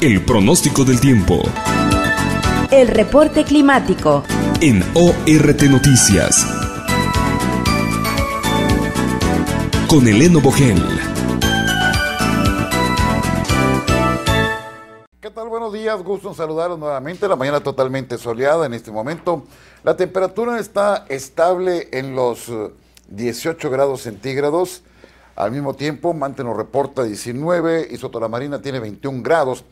El pronóstico del tiempo. El reporte climático. En ORT Noticias. Con Eleno Bogel. ¿Qué tal? Buenos días, gusto en saludaros nuevamente. La mañana totalmente soleada en este momento. La temperatura está estable en los 18 eh, grados centígrados. Al mismo tiempo, Mantenor reporta 19 y Sotolamarina tiene 21 grados.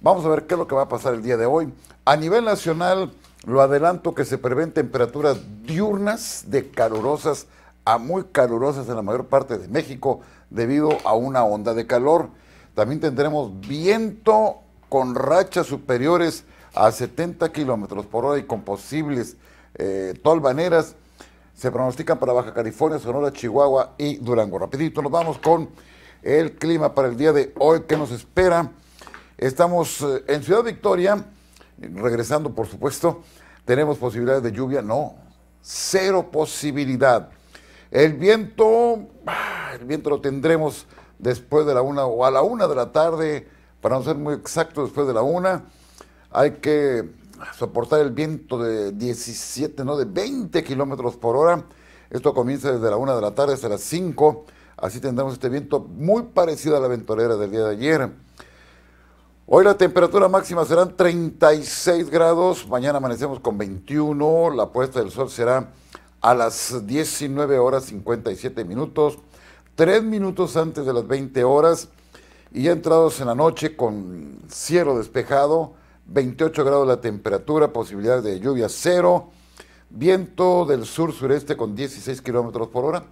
Vamos a ver qué es lo que va a pasar el día de hoy. A nivel nacional, lo adelanto que se prevén temperaturas diurnas de calurosas a muy calurosas en la mayor parte de México debido a una onda de calor. También tendremos viento con rachas superiores a 70 kilómetros por hora y con posibles eh, tolvaneras. Se pronostican para Baja California, Sonora, Chihuahua y Durango. Rapidito, nos vamos con el clima para el día de hoy que nos espera. Estamos eh, en Ciudad Victoria, regresando por supuesto, tenemos posibilidades de lluvia, no, cero posibilidad. El viento, ah, el viento lo tendremos después de la una o a la una de la tarde, para no ser muy exacto, después de la una. Hay que soportar el viento de 17, no, de 20 kilómetros por hora. Esto comienza desde la una de la tarde hasta las 5. Así tendremos este viento muy parecido a la ventorera del día de ayer. Hoy la temperatura máxima serán 36 grados, mañana amanecemos con 21, la puesta del sol será a las 19 horas 57 minutos, 3 minutos antes de las 20 horas y ya entrados en la noche con cielo despejado, 28 grados la temperatura, posibilidad de lluvia cero, viento del sur-sureste con 16 kilómetros por hora.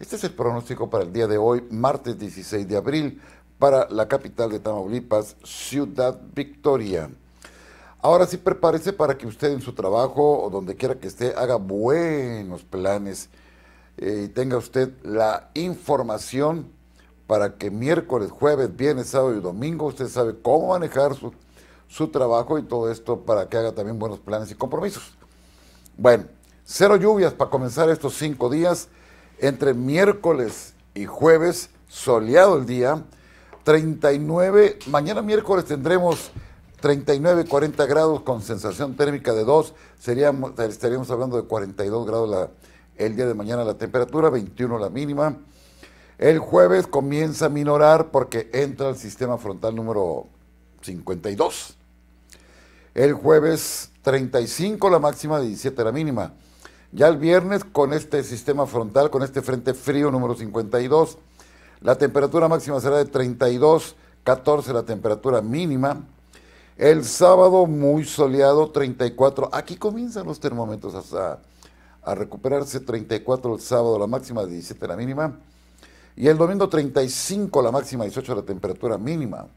Este es el pronóstico para el día de hoy, martes 16 de abril para la capital de Tamaulipas, Ciudad Victoria. Ahora sí prepárese para que usted en su trabajo o donde quiera que esté haga buenos planes eh, y tenga usted la información para que miércoles, jueves, viernes, sábado y domingo usted sabe cómo manejar su, su trabajo y todo esto para que haga también buenos planes y compromisos. Bueno, cero lluvias para comenzar estos cinco días. Entre miércoles y jueves, soleado el día. 39, mañana miércoles tendremos 39, 40 grados con sensación térmica de 2, estaríamos hablando de 42 grados la, el día de mañana la temperatura, 21 la mínima. El jueves comienza a minorar porque entra el sistema frontal número 52. El jueves 35 la máxima, 17 la mínima. Ya el viernes con este sistema frontal, con este frente frío número 52 la temperatura máxima será de 32, 14 la temperatura mínima. El sábado muy soleado, 34. Aquí comienzan los termómetros a, a recuperarse. 34 el sábado, la máxima, 17 la mínima. Y el domingo 35 la máxima, 18 la temperatura mínima.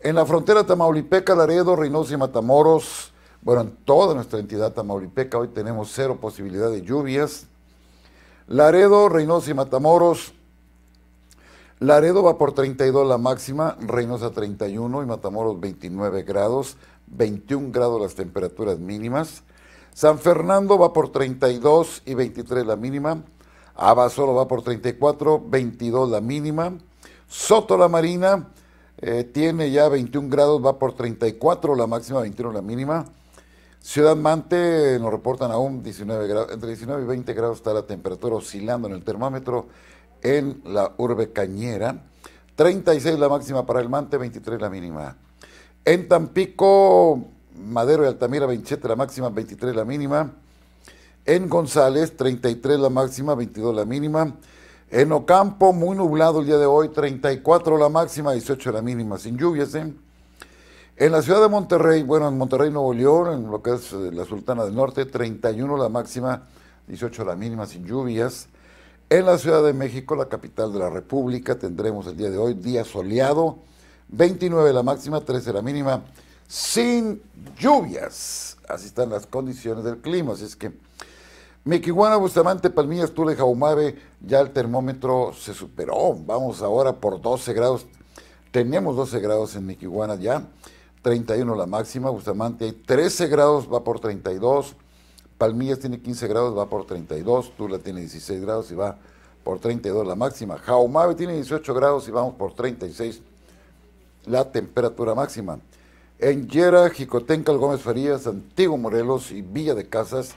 En la frontera Tamaulipeca, Laredo, Reynosa y Matamoros, bueno, en toda nuestra entidad Tamaulipeca hoy tenemos cero posibilidad de lluvias. Laredo, Reynosa y Matamoros, Laredo va por 32 la máxima, Reynosa 31 y Matamoros 29 grados, 21 grados las temperaturas mínimas. San Fernando va por 32 y 23 la mínima. Abasolo va por 34, 22 la mínima. Soto la Marina eh, tiene ya 21 grados, va por 34 la máxima, 21 la mínima. Ciudad Mante nos reportan aún 19 grados, entre 19 y 20 grados está la temperatura oscilando en el termómetro en la urbe cañera. 36 la máxima para el Mante, 23 la mínima. En Tampico, Madero y Altamira, 27 la máxima, 23 la mínima. En González, 33 la máxima, 22 la mínima. En Ocampo, muy nublado el día de hoy, 34 la máxima, 18 la mínima, sin lluvias. ¿eh? En la ciudad de Monterrey, bueno, en Monterrey, Nuevo León, en lo que es eh, la Sultana del Norte, 31 la máxima, 18 la mínima, sin lluvias. En la Ciudad de México, la capital de la República, tendremos el día de hoy día soleado, 29 la máxima, 13 la mínima, sin lluvias. Así están las condiciones del clima, así es que Miquihuana, Bustamante, Palmillas, Tule, Jaumabe, Jaumave, ya el termómetro se superó. Vamos ahora por 12 grados. Tenemos 12 grados en Miquihuana ya, 31 la máxima, Bustamante hay 13 grados, va por 32 Palmillas tiene 15 grados, va por 32. Tula tiene 16 grados y va por 32 la máxima. Jaumave tiene 18 grados y vamos por 36 la temperatura máxima. En Yera, Jicotencal, Gómez Farías, Antiguo Morelos y Villa de Casas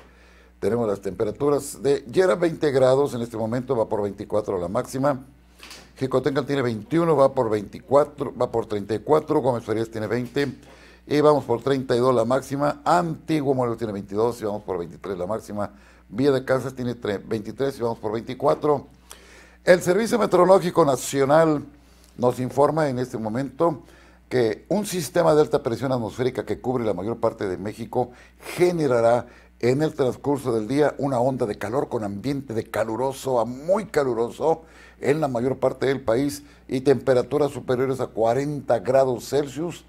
tenemos las temperaturas de Yera 20 grados en este momento, va por 24 la máxima. Jicotencal tiene 21, va por 24, va por 34, Gómez Farías tiene 20 y vamos por 32 la máxima. Antiguo Morelos tiene 22 y vamos por 23 la máxima. Vía de Kansas tiene 23 y vamos por 24. El Servicio Meteorológico Nacional nos informa en este momento que un sistema de alta presión atmosférica que cubre la mayor parte de México generará en el transcurso del día una onda de calor con ambiente de caluroso a muy caluroso en la mayor parte del país y temperaturas superiores a 40 grados Celsius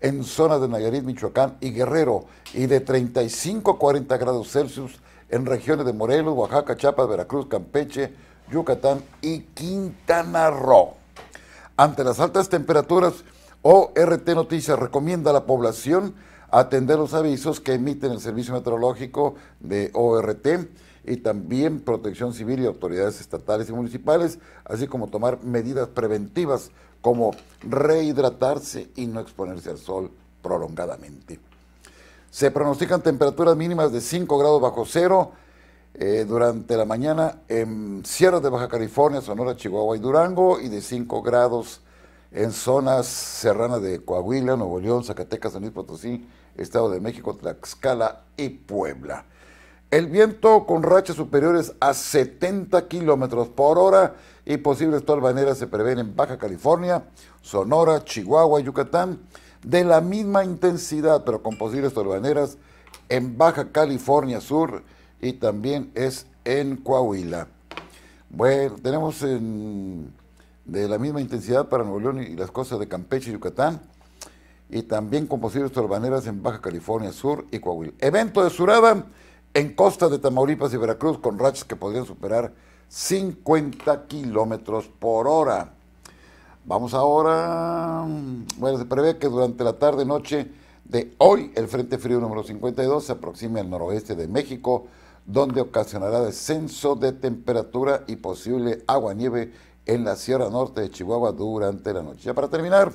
en zonas de Nayarit, Michoacán y Guerrero y de 35 a 40 grados Celsius en regiones de Morelos, Oaxaca, Chiapas, Veracruz, Campeche, Yucatán y Quintana Roo. Ante las altas temperaturas, ORT Noticias recomienda a la población atender los avisos que emiten el Servicio Meteorológico de ORT y también protección civil y autoridades estatales y municipales, así como tomar medidas preventivas como rehidratarse y no exponerse al sol prolongadamente. Se pronostican temperaturas mínimas de 5 grados bajo cero eh, durante la mañana en sierras de Baja California, Sonora, Chihuahua y Durango y de 5 grados en zonas serranas de Coahuila, Nuevo León, Zacatecas, San Luis Potosí, Estado de México, Tlaxcala y Puebla. El viento con rachas superiores a 70 kilómetros por hora y posibles torbaneras se prevén en Baja California, Sonora, Chihuahua, Yucatán, de la misma intensidad, pero con posibles torbaneras en Baja California Sur y también es en Coahuila. Bueno, tenemos de la misma intensidad para Nuevo León y, las costas de Campeche y Yucatán, y también con posibles torbaneras en Baja California Sur y Coahuila. Evento de Surada en costa de Tamaulipas y Veracruz, con rachas que podrían superar 50 kilómetros por hora. Vamos ahora. Bueno, se prevé que durante la tarde-noche de hoy el Frente Frío número 52 se aproxime al noroeste de México, donde ocasionará descenso de temperatura y posible agua-nieve en la Sierra Norte de Chihuahua durante la noche. Ya para terminar,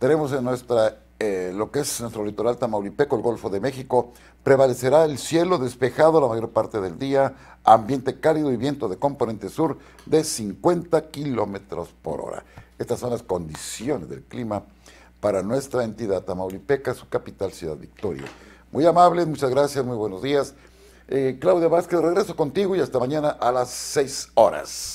tenemos en nuestra eh, lo que es nuestro litoral tamaulipeco, el Golfo de México, prevalecerá el cielo despejado la mayor parte del día, ambiente cálido y viento de componente sur de 50 kilómetros por hora. Estas son las condiciones del clima para nuestra entidad tamaulipeca, su capital, Ciudad Victoria. Muy amables, muchas gracias, muy buenos días. Eh, Claudia Vázquez, regreso contigo y hasta mañana a las 6 horas.